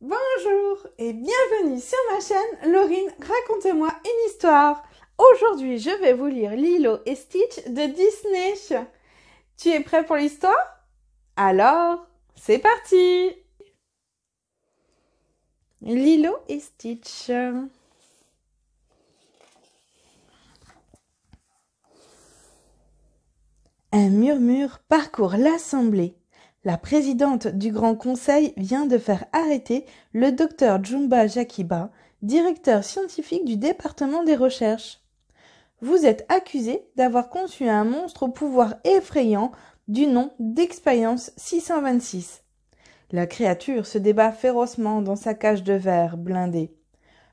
Bonjour et bienvenue sur ma chaîne Laurine racontez-moi une histoire. Aujourd'hui je vais vous lire Lilo et Stitch de Disney. Tu es prêt pour l'histoire Alors c'est parti Lilo et Stitch. Un murmure parcourt l'assemblée. La présidente du Grand Conseil vient de faire arrêter le docteur Jumba Jakiba, directeur scientifique du département des recherches. Vous êtes accusé d'avoir conçu un monstre au pouvoir effrayant du nom d'Expérience 626. La créature se débat férocement dans sa cage de verre blindée.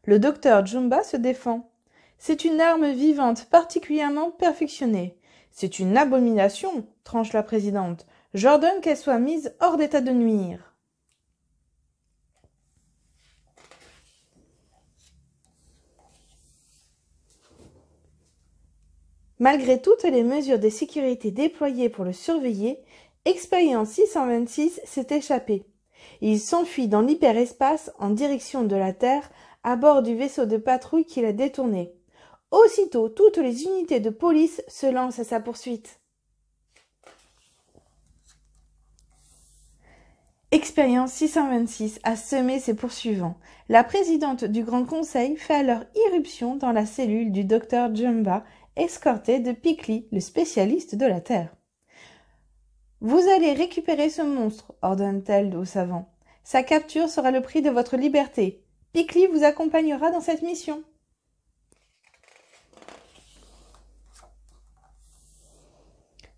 Le docteur Jumba se défend. C'est une arme vivante particulièrement perfectionnée. C'est une abomination, tranche la présidente. J'ordonne qu'elle soit mise hors d'état de nuire. Malgré toutes les mesures de sécurité déployées pour le surveiller, Expérience 626 s'est échappé. Il s'enfuit dans l'hyperespace en direction de la Terre à bord du vaisseau de patrouille qui a détourné. Aussitôt, toutes les unités de police se lancent à sa poursuite. Expérience 626 a semé ses poursuivants. La présidente du Grand Conseil fait alors irruption dans la cellule du docteur Jumba, escortée de Pikli, le spécialiste de la Terre. Vous allez récupérer ce monstre, ordonne-t-elle au savant. Sa capture sera le prix de votre liberté. Pikli vous accompagnera dans cette mission.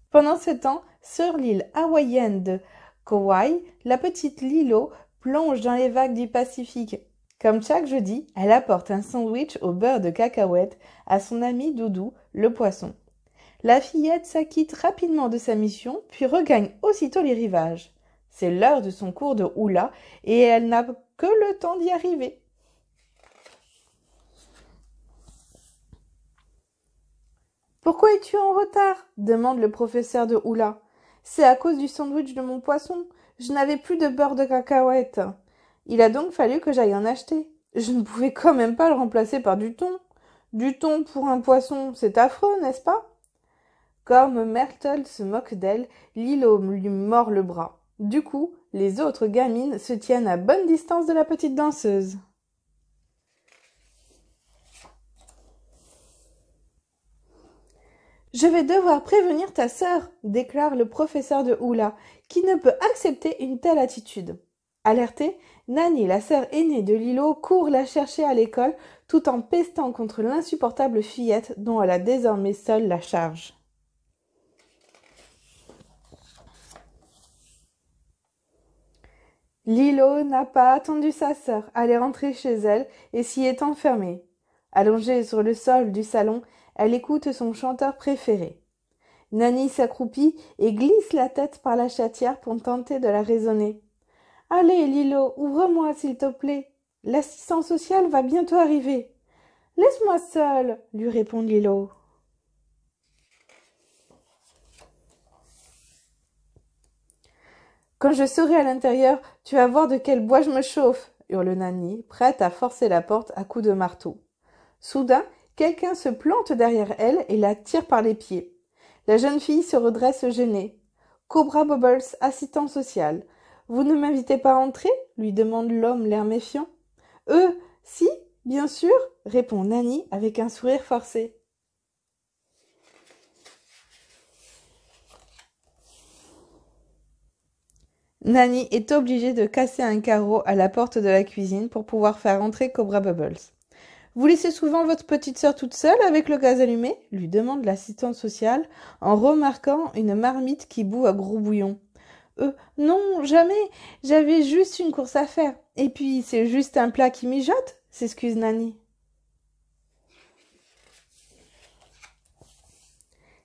Pendant ce temps, sur l'île hawaïenne de Kauai, la petite Lilo plonge dans les vagues du Pacifique. Comme chaque jeudi, elle apporte un sandwich au beurre de cacahuète à son ami Doudou, le poisson. La fillette s'acquitte rapidement de sa mission, puis regagne aussitôt les rivages. C'est l'heure de son cours de hula, et elle n'a que le temps d'y arriver. Pourquoi es-tu en retard demande le professeur de hula. C'est à cause du sandwich de mon poisson. Je n'avais plus de beurre de cacahuète. Il a donc fallu que j'aille en acheter. Je ne pouvais quand même pas le remplacer par du thon. Du thon pour un poisson, c'est affreux, n'est-ce pas Comme Myrtle se moque d'elle, Lilo lui mord le bras. Du coup, les autres gamines se tiennent à bonne distance de la petite danseuse. Je vais devoir prévenir ta sœur, déclare le professeur de Hula, qui ne peut accepter une telle attitude. Alertée, Nani, la sœur aînée de Lilo, court la chercher à l'école tout en pestant contre l'insupportable fillette dont elle a désormais seule la charge. Lilo n'a pas attendu sa sœur, elle est rentrée chez elle et s'y est enfermée. Allongée sur le sol du salon, elle écoute son chanteur préféré. Nanny s'accroupit et glisse la tête par la chatière pour tenter de la raisonner. Allez, Lilo, ouvre-moi, s'il te plaît. L'assistant social va bientôt arriver. Laisse-moi seule, lui répond Lilo. Quand je serai à l'intérieur, tu vas voir de quel bois je me chauffe, hurle Nanny, prête à forcer la porte à coups de marteau. Soudain, Quelqu'un se plante derrière elle et la tire par les pieds. La jeune fille se redresse gênée. Cobra Bubbles, assistant social. Vous ne m'invitez pas à entrer lui demande l'homme l'air méfiant. Euh, si, bien sûr, répond Nanny avec un sourire forcé. Nanny est obligée de casser un carreau à la porte de la cuisine pour pouvoir faire entrer Cobra Bubbles. Vous laissez souvent votre petite sœur toute seule avec le gaz allumé lui demande l'assistante sociale en remarquant une marmite qui bout à gros bouillon. Euh, non, jamais. J'avais juste une course à faire. Et puis, c'est juste un plat qui mijote, s'excuse Nanny.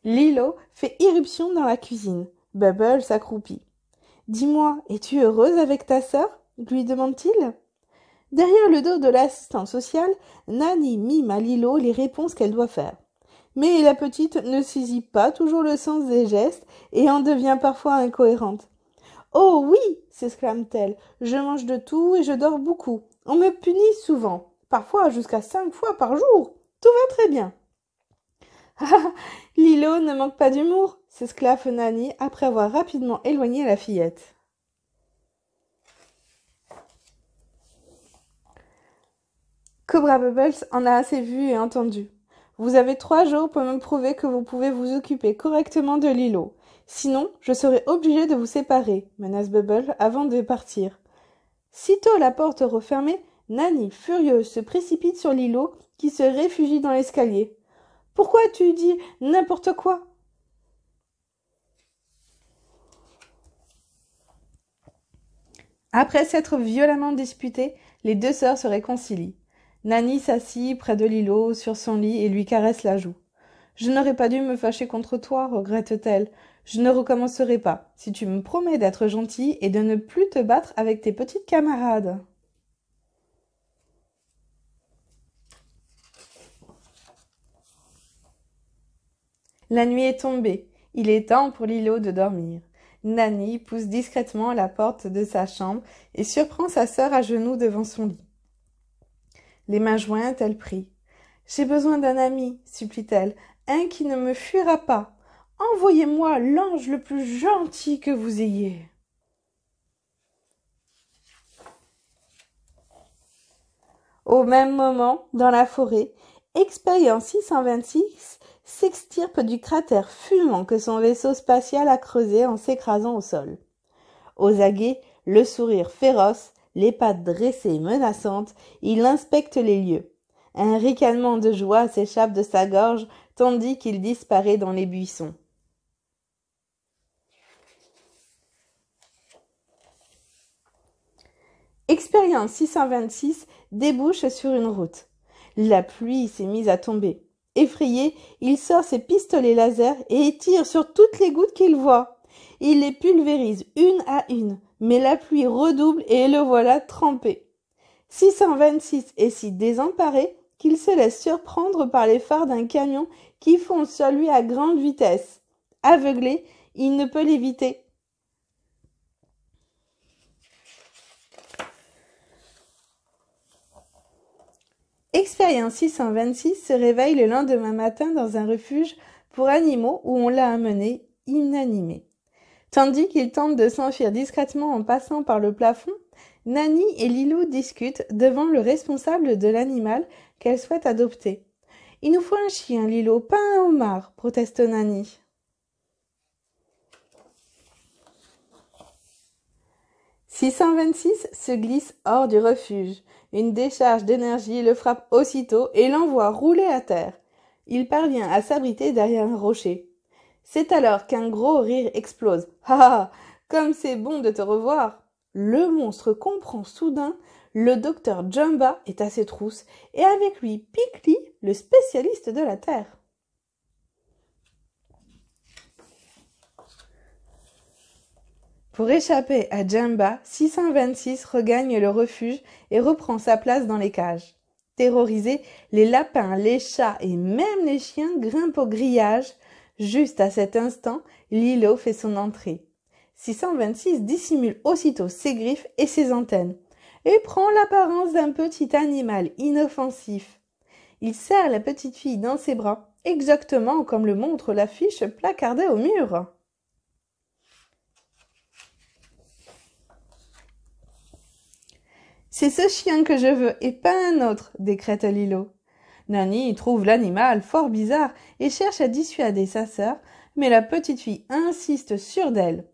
Lilo fait irruption dans la cuisine. Bubble s'accroupit. Dis-moi, es-tu heureuse avec ta sœur lui demande-t-il. Derrière le dos de l'assistant sociale, Nani mime à Lilo les réponses qu'elle doit faire. Mais la petite ne saisit pas toujours le sens des gestes et en devient parfois incohérente. Oh oui, s'exclame-t-elle, je mange de tout et je dors beaucoup. On me punit souvent, parfois jusqu'à cinq fois par jour. Tout va très bien. Ah, ah, ah, Lilo ne manque pas d'humour, s'esclave Nanny après avoir rapidement éloigné la fillette. Cobra Bubbles en a assez vu et entendu. Vous avez trois jours pour me prouver que vous pouvez vous occuper correctement de l'îlot. Sinon, je serai obligée de vous séparer, menace Bubble avant de partir. Sitôt la porte refermée, Nanny, furieuse, se précipite sur l'îlot qui se réfugie dans l'escalier. Pourquoi tu dis n'importe quoi Après s'être violemment disputées, les deux sœurs se réconcilient. Nani s'assit près de Lilo sur son lit et lui caresse la joue. Je n'aurais pas dû me fâcher contre toi, regrette-t-elle. Je ne recommencerai pas, si tu me promets d'être gentil et de ne plus te battre avec tes petites camarades. La nuit est tombée. Il est temps pour Lilo de dormir. Nanny pousse discrètement la porte de sa chambre et surprend sa sœur à genoux devant son lit. Les mains jointes, elle prie. J'ai besoin d'un ami, supplie-t-elle, un qui ne me fuira pas. Envoyez-moi l'ange le plus gentil que vous ayez. Au même moment, dans la forêt, Expérience 626 s'extirpe du cratère fumant que son vaisseau spatial a creusé en s'écrasant au sol. Aux aguets, le sourire féroce, les pattes dressées menaçantes, il inspecte les lieux. Un ricanement de joie s'échappe de sa gorge tandis qu'il disparaît dans les buissons. Expérience 626 débouche sur une route. La pluie s'est mise à tomber. Effrayé, il sort ses pistolets laser et tire sur toutes les gouttes qu'il voit. Il les pulvérise une à une, mais la pluie redouble et le voilà trempé. 626 est si désemparé qu'il se laisse surprendre par les phares d'un camion qui fonce sur lui à grande vitesse. Aveuglé, il ne peut l'éviter. Expérience 626 se réveille le lendemain matin dans un refuge pour animaux où on l'a amené inanimé. Tandis qu'il tente de s'enfuir discrètement en passant par le plafond, Nani et Lilou discutent devant le responsable de l'animal qu'elle souhaite adopter. Il nous faut un chien, Lilo, pas un homard, proteste Nani. « 626 se glisse hors du refuge. Une décharge d'énergie le frappe aussitôt et l'envoie rouler à terre. Il parvient à s'abriter derrière un rocher. C'est alors qu'un gros rire explose. Ah Comme c'est bon de te revoir Le monstre comprend soudain le docteur Jumba est à ses trousses et avec lui Picli, le spécialiste de la Terre. Pour échapper à Jumba, 626 regagne le refuge et reprend sa place dans les cages. Terrorisés, les lapins, les chats et même les chiens grimpent au grillage Juste à cet instant, Lilo fait son entrée. 626 dissimule aussitôt ses griffes et ses antennes, et prend l'apparence d'un petit animal inoffensif. Il serre la petite fille dans ses bras, exactement comme le montre l'affiche placardée au mur. C'est ce chien que je veux et pas un autre, décrète Lilo. Nanny trouve l'animal fort bizarre et cherche à dissuader sa sœur, mais la petite fille insiste sur d'elle.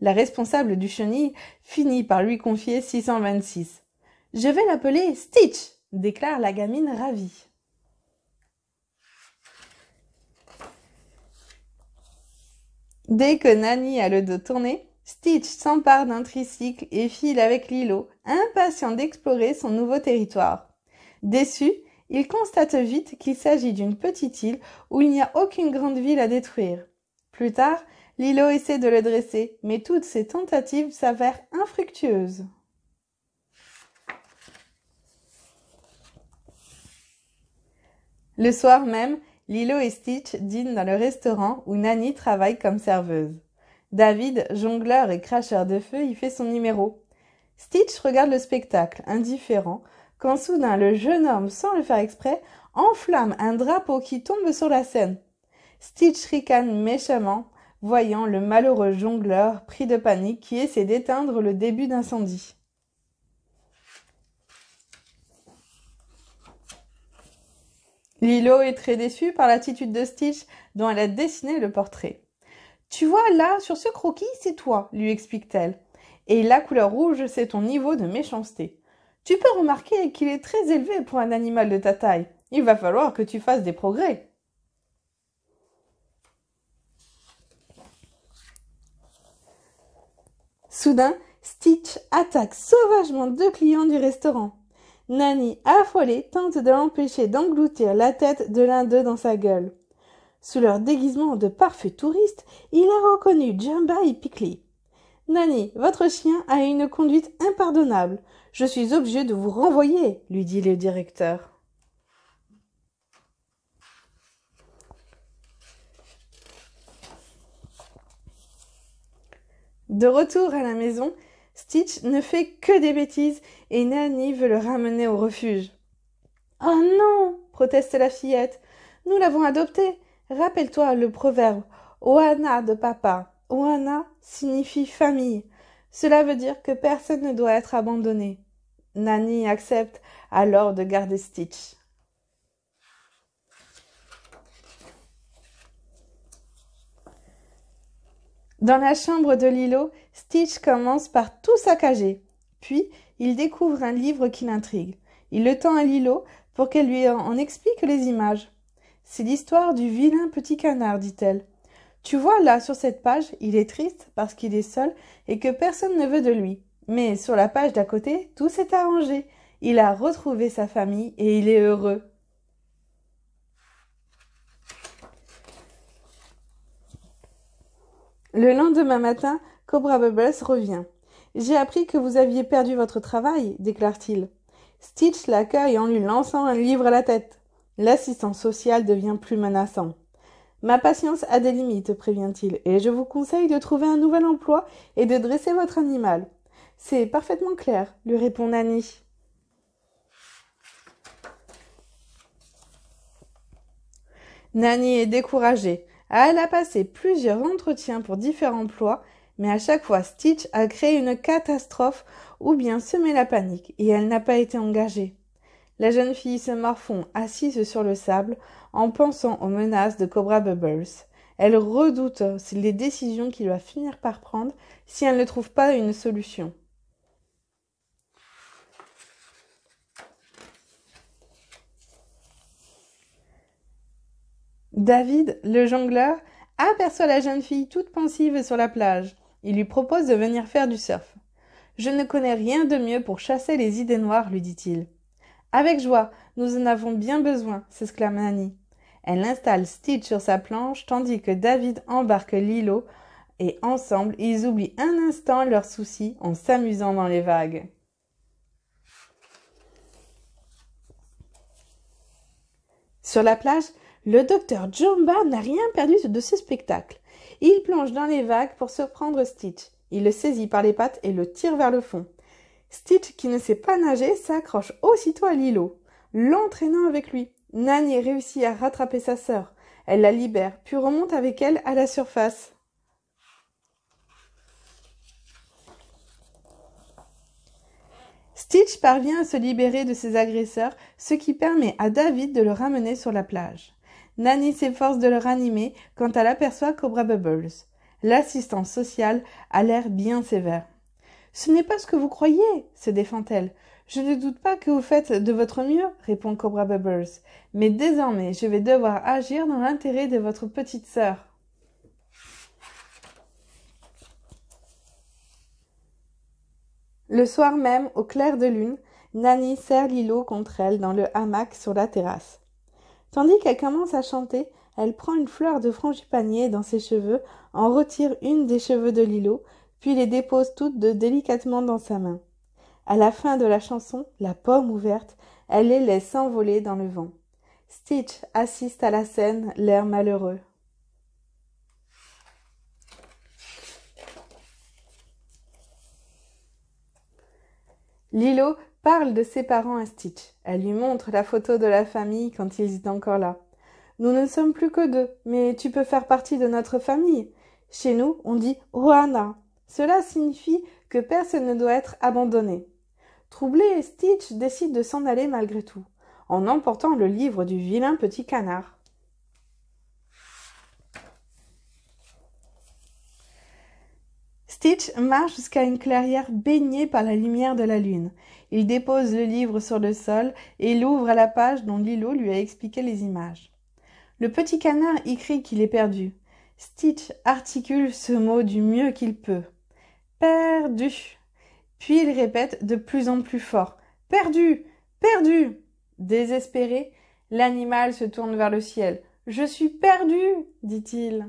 La responsable du chenille finit par lui confier 626. Je vais l'appeler Stitch, déclare la gamine ravie. Dès que Nanny a le dos tourné, Stitch s'empare d'un tricycle et file avec Lilo, impatient d'explorer son nouveau territoire. Déçu, il constate vite qu'il s'agit d'une petite île où il n'y a aucune grande ville à détruire. Plus tard, Lilo essaie de le dresser, mais toutes ses tentatives s'avèrent infructueuses. Le soir même, Lilo et Stitch dînent dans le restaurant où Nanny travaille comme serveuse. David, jongleur et cracheur de feu, y fait son numéro. Stitch regarde le spectacle, indifférent, quand soudain le jeune homme, sans le faire exprès, enflamme un drapeau qui tombe sur la scène. Stitch ricane méchamment, voyant le malheureux jongleur pris de panique qui essaie d'éteindre le début d'incendie. Lilo est très déçue par l'attitude de Stitch dont elle a dessiné le portrait. Tu vois, là, sur ce croquis, c'est toi, lui explique-t-elle. Et la couleur rouge, c'est ton niveau de méchanceté. Tu peux remarquer qu'il est très élevé pour un animal de ta taille. Il va falloir que tu fasses des progrès. Soudain, Stitch attaque sauvagement deux clients du restaurant. Nanny, affolée, tente de l'empêcher d'engloutir la tête de l'un d'eux dans sa gueule. Sous leur déguisement de parfaits touristes, il a reconnu Jumba et Pickley. Nanny, votre chien a une conduite impardonnable. Je suis obligé de vous renvoyer, lui dit le directeur. De retour à la maison, Stitch ne fait que des bêtises et Nanny veut le ramener au refuge. Oh non proteste la fillette. Nous l'avons adopté. Rappelle-toi le proverbe Oana de papa. Oana signifie famille. Cela veut dire que personne ne doit être abandonné. Nani accepte alors de garder Stitch. Dans la chambre de Lilo, Stitch commence par tout saccager. Puis, il découvre un livre qui l'intrigue. Il le tend à Lilo pour qu'elle lui en explique les images. C'est l'histoire du vilain petit canard, dit-elle. Tu vois là, sur cette page, il est triste parce qu'il est seul et que personne ne veut de lui. Mais sur la page d'à côté, tout s'est arrangé. Il a retrouvé sa famille et il est heureux. Le lendemain matin, Cobra Bubbles revient. J'ai appris que vous aviez perdu votre travail, déclare-t-il. Stitch l'accueille en lui lançant un livre à la tête. L'assistant social devient plus menaçant. Ma patience a des limites, prévient-il, et je vous conseille de trouver un nouvel emploi et de dresser votre animal. C'est parfaitement clair, lui répond Nani. Nani est découragée. Elle a passé plusieurs entretiens pour différents emplois, mais à chaque fois Stitch a créé une catastrophe ou bien semé la panique, et elle n'a pas été engagée la jeune fille se morfond assise sur le sable en pensant aux menaces de Cobra Bubbles. Elle redoute les décisions qu'il va finir par prendre si elle ne trouve pas une solution. David, le jongleur, aperçoit la jeune fille toute pensive sur la plage. Il lui propose de venir faire du surf. Je ne connais rien de mieux pour chasser les idées noires, lui dit-il. Avec joie, nous en avons bien besoin, s'exclame Annie. Elle installe Stitch sur sa planche tandis que David embarque Lilo et ensemble, ils oublient un instant leurs soucis en s'amusant dans les vagues. Sur la plage, le docteur Jumba n'a rien perdu de ce spectacle. Il plonge dans les vagues pour surprendre Stitch. Il le saisit par les pattes et le tire vers le fond. Stitch, qui ne sait pas nager, s'accroche aussitôt à Lilo, l'entraînant avec lui. Nanny réussit à rattraper sa sœur. Elle la libère, puis remonte avec elle à la surface. Stitch parvient à se libérer de ses agresseurs, ce qui permet à David de le ramener sur la plage. Nanny s'efforce de le ranimer quand elle aperçoit Cobra Bubbles. L'assistance sociale a l'air bien sévère. Ce n'est pas ce que vous croyez, se défend-elle. Je ne doute pas que vous faites de votre mieux, répond Cobra Bubbles. Mais désormais, je vais devoir agir dans l'intérêt de votre petite sœur. Le soir même, au clair de lune, Nanny serre Lilo contre elle dans le hamac sur la terrasse. Tandis qu'elle commence à chanter, elle prend une fleur de frangipanier dans ses cheveux, en retire une des cheveux de Lilo, puis les dépose toutes deux délicatement dans sa main. À la fin de la chanson, la pomme ouverte, elle les laisse s'envoler dans le vent. Stitch assiste à la scène, l'air malheureux. Lilo parle de ses parents à Stitch. Elle lui montre la photo de la famille quand ils étaient encore là. Nous ne sommes plus que deux, mais tu peux faire partie de notre famille. Chez nous, on dit ohana cela signifie que personne ne doit être abandonné. Troublé, Stitch décide de s'en aller malgré tout, en emportant le livre du vilain petit canard. Stitch marche jusqu'à une clairière baignée par la lumière de la lune. Il dépose le livre sur le sol et l'ouvre à la page dont Lilo lui a expliqué les images. Le petit canard y crie qu'il est perdu. Stitch articule ce mot du mieux qu'il peut perdu. Puis il répète de plus en plus fort. Perdu. Perdu. Désespéré, l'animal se tourne vers le ciel. Je suis perdu, dit-il.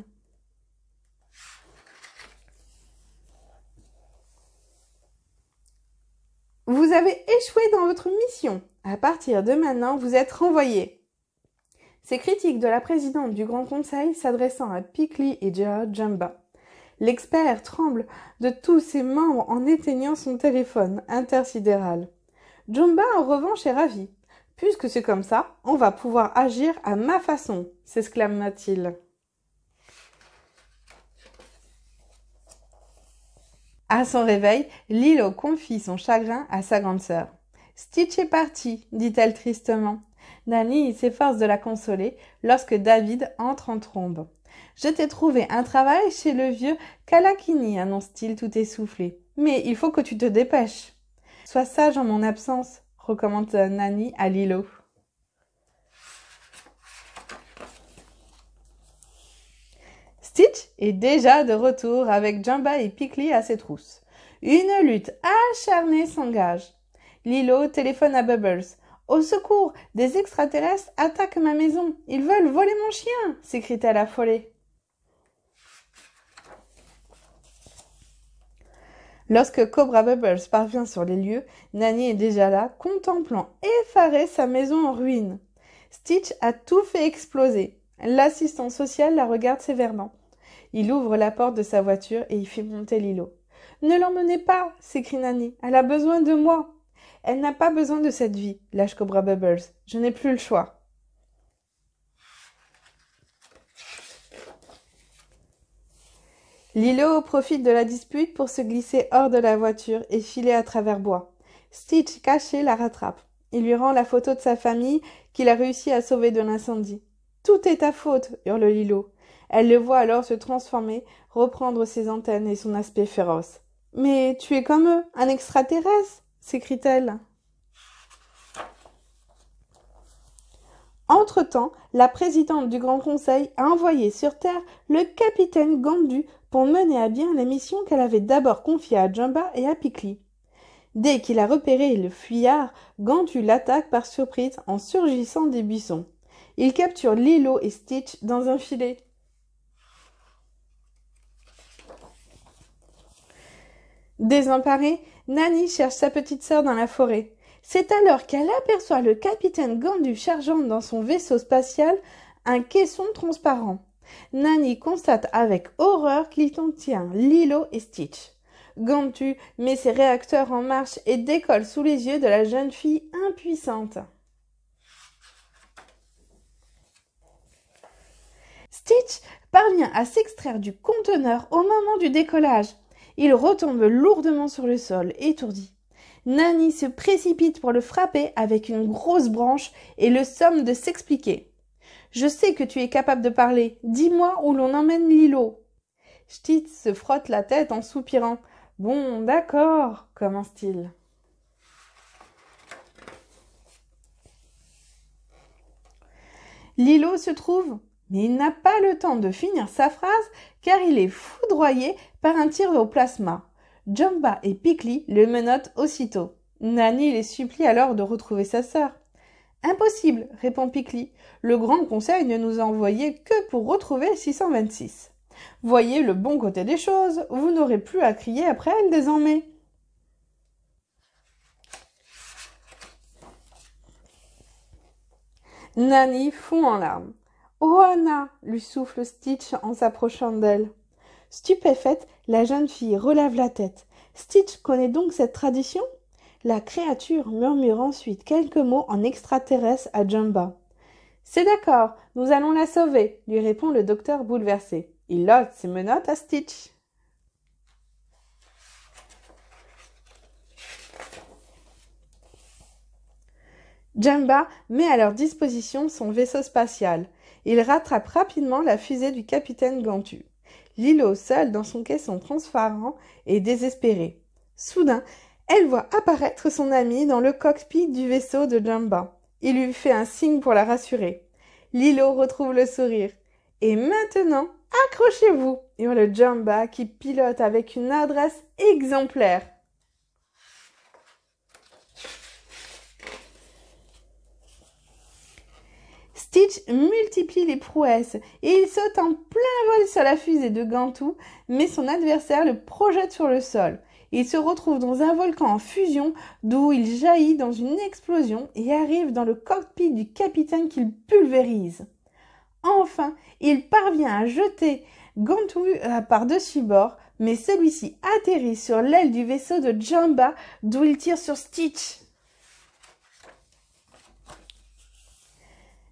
Vous avez échoué dans votre mission. À partir de maintenant, vous êtes renvoyé. Ces critiques de la présidente du Grand Conseil s'adressant à Pikli et Gerard Jamba. L'expert tremble de tous ses membres en éteignant son téléphone intersidéral. Jumba, en revanche, est ravi. Puisque c'est comme ça, on va pouvoir agir à ma façon, s'exclame t il À son réveil, Lilo confie son chagrin à sa grande sœur. Stitch est parti, dit-elle tristement. Nani s'efforce de la consoler lorsque David entre en trombe. Je t'ai trouvé un travail chez le vieux Kalakini, annonce-t-il tout essoufflé. Mais il faut que tu te dépêches. Sois sage en mon absence, recommande Nanny à Lilo. Stitch est déjà de retour avec Jumba et Pikli à ses trousses. Une lutte acharnée s'engage. Lilo téléphone à Bubbles. Au secours, des extraterrestres attaquent ma maison. Ils veulent voler mon chien, s'écrie-t-elle affolée. Lorsque Cobra Bubbles parvient sur les lieux, Nanny est déjà là, contemplant effarée sa maison en ruine. Stitch a tout fait exploser. L'assistant social la regarde sévèrement. Il ouvre la porte de sa voiture et y fait monter Lilo. Ne l'emmenez pas, s'écrie Nanny. Elle a besoin de moi. Elle n'a pas besoin de cette vie, lâche Cobra Bubbles. Je n'ai plus le choix. Lilo profite de la dispute pour se glisser hors de la voiture et filer à travers bois. Stitch caché la rattrape. Il lui rend la photo de sa famille qu'il a réussi à sauver de l'incendie. Tout est ta faute, hurle Lilo. Elle le voit alors se transformer, reprendre ses antennes et son aspect féroce. Mais tu es comme eux, un extraterrestre s'écrie-t-elle. Entre-temps, la présidente du Grand Conseil a envoyé sur Terre le capitaine Gandu pour mener à bien la mission qu'elle avait d'abord confiée à Jumba et à Pikli. Dès qu'il a repéré le fuyard, Gantu l'attaque par surprise en surgissant des buissons. Il capture Lilo et Stitch dans un filet. Désemparée, Nanny cherche sa petite sœur dans la forêt. C'est alors qu'elle aperçoit le capitaine Gandu chargeant dans son vaisseau spatial un caisson transparent. Nanny constate avec horreur qu'il contient Lilo et Stitch. Gantu met ses réacteurs en marche et décolle sous les yeux de la jeune fille impuissante. Stitch parvient à s'extraire du conteneur au moment du décollage. Il retombe lourdement sur le sol, étourdi. Nanny se précipite pour le frapper avec une grosse branche et le somme de s'expliquer. Je sais que tu es capable de parler. Dis-moi où l'on emmène Lilo. » Stitz se frotte la tête en soupirant. Bon, d'accord, commence-t-il. Lilo se trouve, mais il n'a pas le temps de finir sa phrase car il est foudroyé par un tir au plasma. Jumba et Pikli le menottent aussitôt. Nani les supplie alors de retrouver sa sœur. Impossible, répond Picli. Le Grand Conseil ne nous a envoyé que pour retrouver 626. Voyez le bon côté des choses, vous n'aurez plus à crier après elle désormais. Nanny fond en larmes. Oh Anna lui souffle Stitch en s'approchant d'elle. Stupéfaite, la jeune fille relève la tête. Stitch connaît donc cette tradition la créature murmure ensuite quelques mots en extraterrestre à Jumba. C'est d'accord, nous allons la sauver, lui répond le docteur bouleversé. Il lote ses menottes à Stitch. Jumba met à leur disposition son vaisseau spatial. Il rattrape rapidement la fusée du capitaine Gantu. Lilo, seul dans son caisson transparent, est désespéré. Soudain, elle voit apparaître son ami dans le cockpit du vaisseau de Jumba. Il lui fait un signe pour la rassurer. Lilo retrouve le sourire. Et maintenant, accrochez-vous, hurle Jumba qui pilote avec une adresse exemplaire. Stitch multiplie les prouesses et il saute en plein vol sur la fusée de Gantou, mais son adversaire le projette sur le sol. Il se retrouve dans un volcan en fusion d'où il jaillit dans une explosion et arrive dans le cockpit du capitaine qu'il pulvérise. Enfin, il parvient à jeter Gantu euh, par-dessus bord, mais celui-ci atterrit sur l'aile du vaisseau de Jumba, d'où il tire sur Stitch.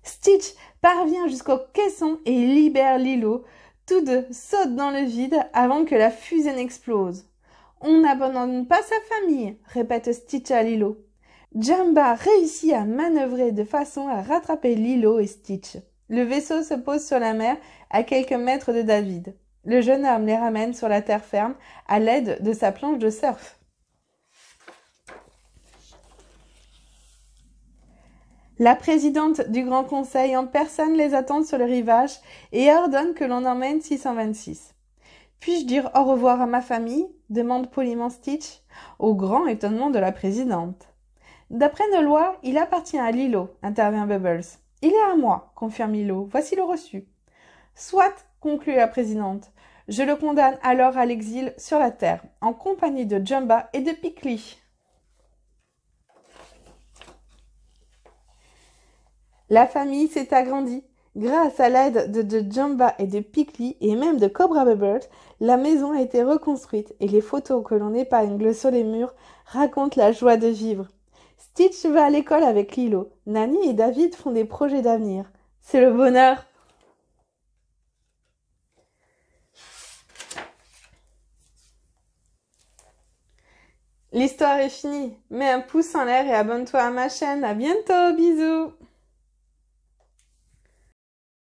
Stitch parvient jusqu'au caisson et libère Lilo. Tous deux sautent dans le vide avant que la fusée n'explose. On n'abandonne pas sa famille, répète Stitch à Lilo. Jamba réussit à manœuvrer de façon à rattraper Lilo et Stitch. Le vaisseau se pose sur la mer à quelques mètres de David. Le jeune homme les ramène sur la terre ferme à l'aide de sa planche de surf. La présidente du Grand Conseil en personne les attend sur le rivage et ordonne que l'on emmène 626. Puis-je dire au revoir à ma famille demande poliment Stitch, au grand étonnement de la présidente. D'après nos lois, il appartient à Lilo, intervient Bubbles. Il est à moi, confirme Lilo. Voici le reçu. Soit, conclut la présidente. Je le condamne alors à l'exil sur la terre, en compagnie de Jumba et de Pickley. » La famille s'est agrandie. Grâce à l'aide de, The Jumba et de Pickley et même de Cobra Babird, la maison a été reconstruite et les photos que l'on épingle sur les murs racontent la joie de vivre. Stitch va à l'école avec Lilo. Nanny et David font des projets d'avenir. C'est le bonheur. L'histoire est finie. Mets un pouce en l'air et abonne-toi à ma chaîne. À bientôt. Bisous.